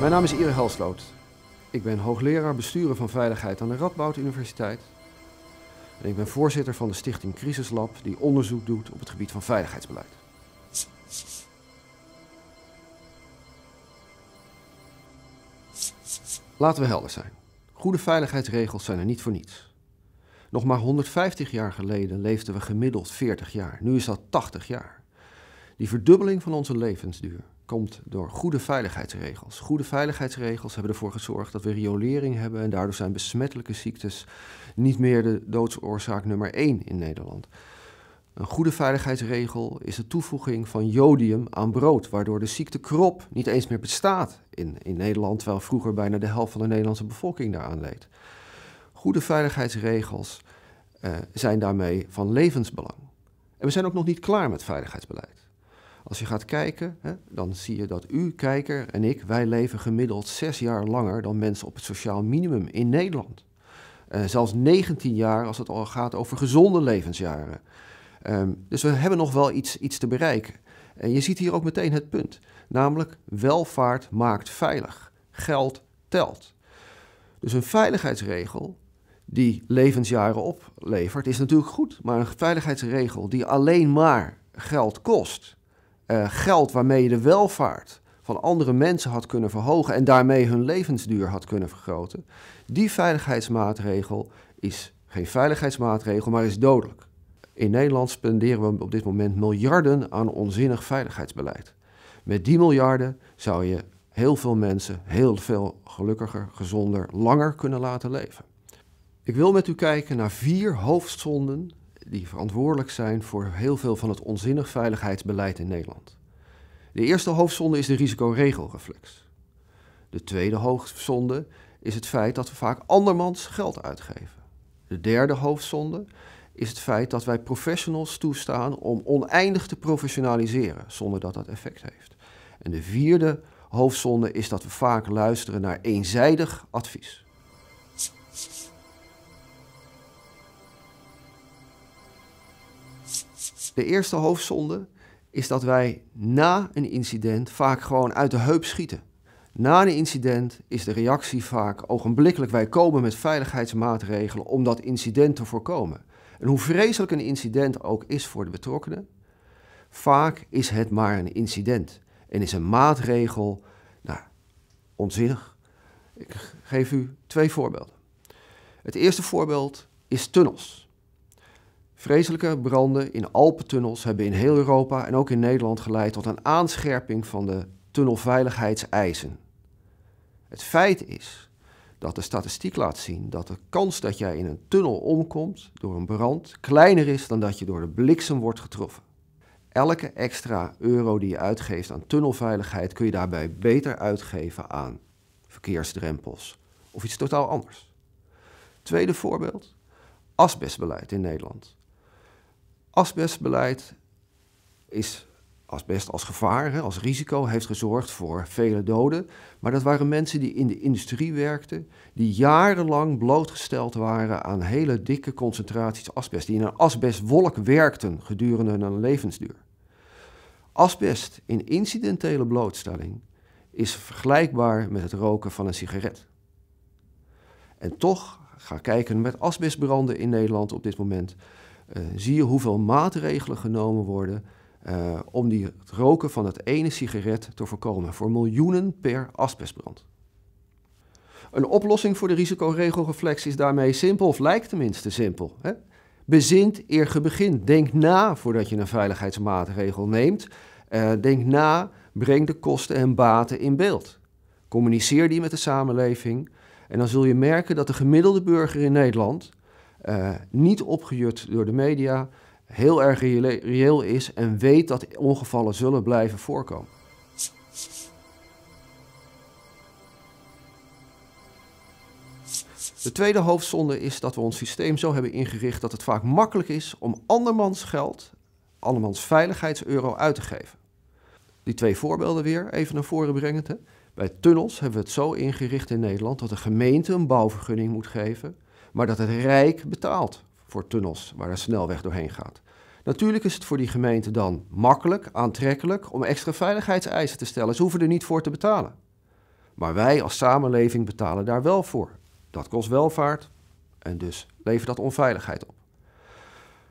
Mijn naam is Ire Helsloot. Ik ben hoogleraar besturen van veiligheid aan de Radboud Universiteit. En ik ben voorzitter van de stichting Crisislab die onderzoek doet op het gebied van veiligheidsbeleid. Laten we helder zijn. Goede veiligheidsregels zijn er niet voor niets. Nog maar 150 jaar geleden leefden we gemiddeld 40 jaar. Nu is dat 80 jaar. Die verdubbeling van onze levensduur komt door goede veiligheidsregels. Goede veiligheidsregels hebben ervoor gezorgd dat we riolering hebben en daardoor zijn besmettelijke ziektes niet meer de doodsoorzaak nummer één in Nederland. Een goede veiligheidsregel is de toevoeging van jodium aan brood, waardoor de ziekte krop niet eens meer bestaat in, in Nederland, terwijl vroeger bijna de helft van de Nederlandse bevolking daaraan leed. Goede veiligheidsregels eh, zijn daarmee van levensbelang. En we zijn ook nog niet klaar met veiligheidsbeleid. Als je gaat kijken, hè, dan zie je dat u, kijker en ik, wij leven gemiddeld zes jaar langer dan mensen op het sociaal minimum in Nederland. Eh, zelfs 19 jaar als het al gaat over gezonde levensjaren. Ehm, dus we hebben nog wel iets, iets te bereiken. En je ziet hier ook meteen het punt, namelijk welvaart maakt veilig. Geld telt. Dus een veiligheidsregel die levensjaren oplevert, is natuurlijk goed. Maar een veiligheidsregel die alleen maar geld kost, eh, geld waarmee je de welvaart van andere mensen had kunnen verhogen en daarmee hun levensduur had kunnen vergroten, die veiligheidsmaatregel is geen veiligheidsmaatregel, maar is dodelijk. In Nederland spenderen we op dit moment miljarden aan onzinnig veiligheidsbeleid. Met die miljarden zou je heel veel mensen heel veel gelukkiger, gezonder, langer kunnen laten leven. Ik wil met u kijken naar vier hoofdzonden die verantwoordelijk zijn voor heel veel van het onzinnig veiligheidsbeleid in Nederland. De eerste hoofdzonde is de risicoregelreflex. De tweede hoofdzonde is het feit dat we vaak andermans geld uitgeven. De derde hoofdzonde is het feit dat wij professionals toestaan om oneindig te professionaliseren zonder dat dat effect heeft. En de vierde hoofdzonde is dat we vaak luisteren naar eenzijdig advies. De eerste hoofdzonde is dat wij na een incident vaak gewoon uit de heup schieten. Na een incident is de reactie vaak ogenblikkelijk. Wij komen met veiligheidsmaatregelen om dat incident te voorkomen. En hoe vreselijk een incident ook is voor de betrokkenen, vaak is het maar een incident. En is een maatregel nou, onzinnig. Ik geef u twee voorbeelden. Het eerste voorbeeld is tunnels. Vreselijke branden in Alpentunnels hebben in heel Europa en ook in Nederland geleid tot een aanscherping van de tunnelveiligheidseisen. Het feit is dat de statistiek laat zien dat de kans dat jij in een tunnel omkomt door een brand kleiner is dan dat je door de bliksem wordt getroffen. Elke extra euro die je uitgeeft aan tunnelveiligheid kun je daarbij beter uitgeven aan verkeersdrempels of iets totaal anders. Tweede voorbeeld, asbestbeleid in Nederland. Asbestbeleid is asbest als gevaar, als risico, heeft gezorgd voor vele doden. Maar dat waren mensen die in de industrie werkten, die jarenlang blootgesteld waren aan hele dikke concentraties asbest, die in een asbestwolk werkten gedurende hun levensduur. Asbest in incidentele blootstelling is vergelijkbaar met het roken van een sigaret. En toch, ga kijken met asbestbranden in Nederland op dit moment, eh, zie je hoeveel maatregelen genomen worden eh, om die, het roken van het ene sigaret te voorkomen voor miljoenen per asbestbrand. Een oplossing voor de risicoregelreflex is daarmee simpel, of lijkt tenminste simpel. Hè? Bezint eer je begint. Denk na voordat je een veiligheidsmaatregel neemt. Eh, denk na, breng de kosten en baten in beeld. Communiceer die met de samenleving. En dan zul je merken dat de gemiddelde burger in Nederland eh, niet opgejut door de media, heel erg reëel is en weet dat ongevallen zullen blijven voorkomen. De tweede hoofdzonde is dat we ons systeem zo hebben ingericht dat het vaak makkelijk is om andermans geld, andermans veiligheidseuro uit te geven. Die twee voorbeelden weer even naar voren brengend. Bij tunnels hebben we het zo ingericht in Nederland dat de gemeente een bouwvergunning moet geven maar dat het Rijk betaalt voor tunnels waar een snelweg doorheen gaat. Natuurlijk is het voor die gemeente dan makkelijk, aantrekkelijk om extra veiligheidseisen te stellen. Ze hoeven er niet voor te betalen. Maar wij als samenleving betalen daar wel voor. Dat kost welvaart en dus levert dat onveiligheid op.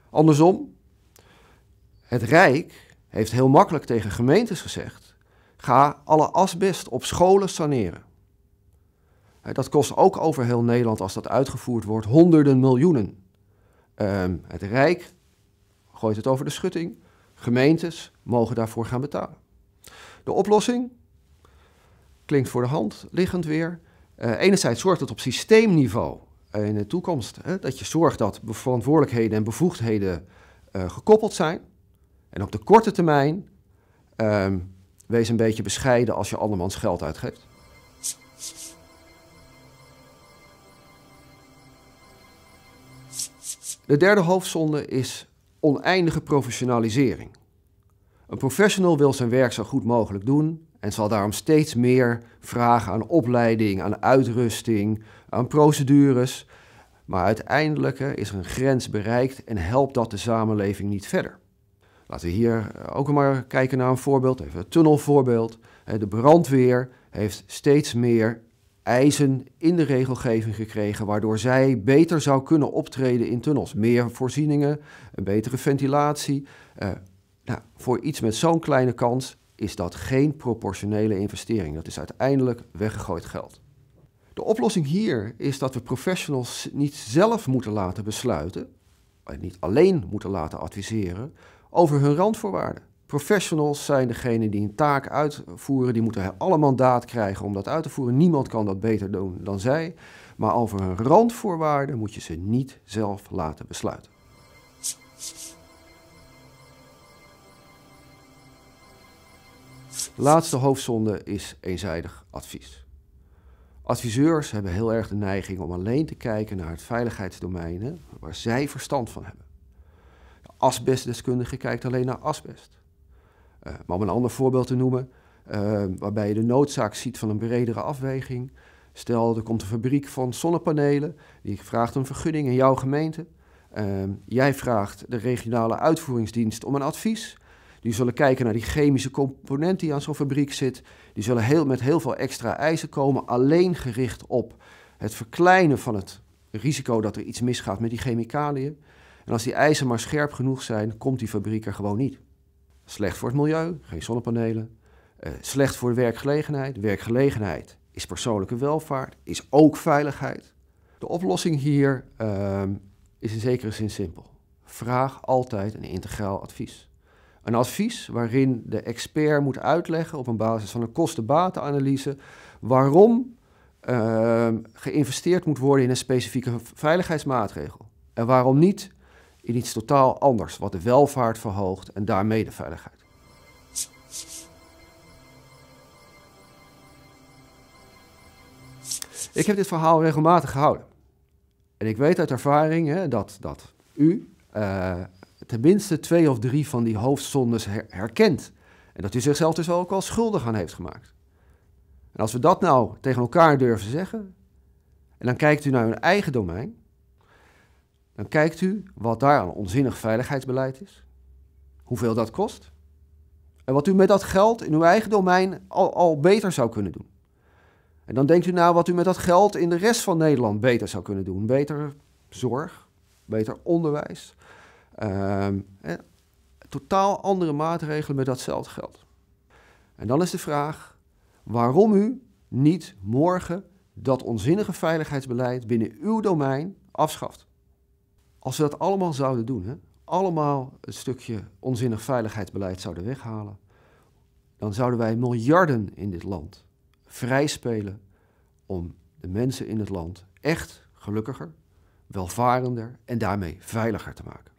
Andersom, het Rijk heeft heel makkelijk tegen gemeentes gezegd: ga alle asbest op scholen saneren. Eh, dat kost ook over heel Nederland, als dat uitgevoerd wordt, honderden miljoenen. Ehm, het Rijk gooit het over de schutting. Gemeentes mogen daarvoor gaan betalen. De oplossing klinkt voor de hand liggend weer. Eh, enerzijds zorgt het op systeemniveau eh, in de toekomst dat je zorgt dat verantwoordelijkheden en bevoegdheden gekoppeld zijn. En op de korte termijn ehm, wees een beetje bescheiden als je andermans geld uitgeeft. De derde hoofdzonde is oneindige professionalisering. Een professional wil zijn werk zo goed mogelijk doen en zal daarom steeds meer vragen aan opleiding, aan uitrusting, aan procedures. Maar uiteindelijk is er een grens bereikt en helpt dat de samenleving niet verder. Laten we hier eh, ook maar kijken naar een voorbeeld, even een tunnelvoorbeeld. De brandweer heeft steeds meer eisen in de regelgeving gekregen, waardoor zij beter zou kunnen optreden in tunnels. Meer voorzieningen, een betere ventilatie. Eh, nou, voor iets met zo'n kleine kans is dat geen proportionele investering. Dat is uiteindelijk weggegooid geld. De oplossing hier is dat we professionals niet zelf moeten laten besluiten, en niet alleen moeten laten adviseren, over hun randvoorwaarden. Professionals zijn degenen die een taak uitvoeren. Die moeten alle mandaat krijgen om dat uit te voeren. Niemand kan dat beter doen dan zij. Maar over hun randvoorwaarden moet je ze niet zelf laten besluiten. Laatste hoofdzonde is eenzijdig advies. Adviseurs hebben heel erg de neiging om alleen te kijken naar het veiligheidsdomein waar zij verstand van hebben. asbestdeskundige kijkt alleen naar asbest maar eh, om een ander voorbeeld te noemen, eh, waarbij je de noodzaak ziet van een bredere afweging. Stel, er komt een fabriek van zonnepanelen, die vraagt een vergunning in jouw gemeente. Ehm, jij vraagt de regionale uitvoeringsdienst om een advies. Die zullen kijken naar die chemische component die aan zo'n fabriek zit. Die zullen heel, met heel veel extra eisen komen, alleen gericht op het verkleinen van het risico dat er iets misgaat met die chemicaliën. En als die eisen maar scherp genoeg zijn, komt die fabriek er gewoon niet. Slecht voor het milieu, geen zonnepanelen. Eh, slecht voor de werkgelegenheid. Werkgelegenheid is persoonlijke welvaart, is ook veiligheid. De oplossing hier ehm, is in zekere zin simpel. Vraag altijd een integraal advies. Een advies waarin de expert moet uitleggen op een basis van een kosten-batenanalyse waarom ehm, geïnvesteerd moet worden in een specifieke veiligheidsmaatregel. En waarom niet in iets totaal anders, wat de welvaart verhoogt en daarmee de veiligheid. Ik heb dit verhaal regelmatig gehouden. En ik weet uit ervaring hè, dat, dat u uh, tenminste twee of drie van die hoofdzondes herkent. En dat u zichzelf dus ook al schuldig aan heeft gemaakt. En als we dat nou tegen elkaar durven zeggen, en dan kijkt u naar uw eigen domein, dan kijkt u wat daar aan onzinnig veiligheidsbeleid is, hoeveel dat kost en wat u met dat geld in uw eigen domein al, beter zou kunnen doen. En dan denkt u na nou wat u met dat geld in de rest van Nederland beter zou kunnen doen. Beter zorg, beter onderwijs. Ehm, eh, totaal andere maatregelen met datzelfde geld. En dan is de vraag waarom u niet morgen dat onzinnige veiligheidsbeleid binnen uw domein afschaft. Als we dat allemaal zouden doen, hè, allemaal het stukje onzinnig veiligheidsbeleid zouden weghalen, dan zouden wij miljarden in dit land vrijspelen om de mensen in het land echt gelukkiger, welvarender en daarmee veiliger te maken.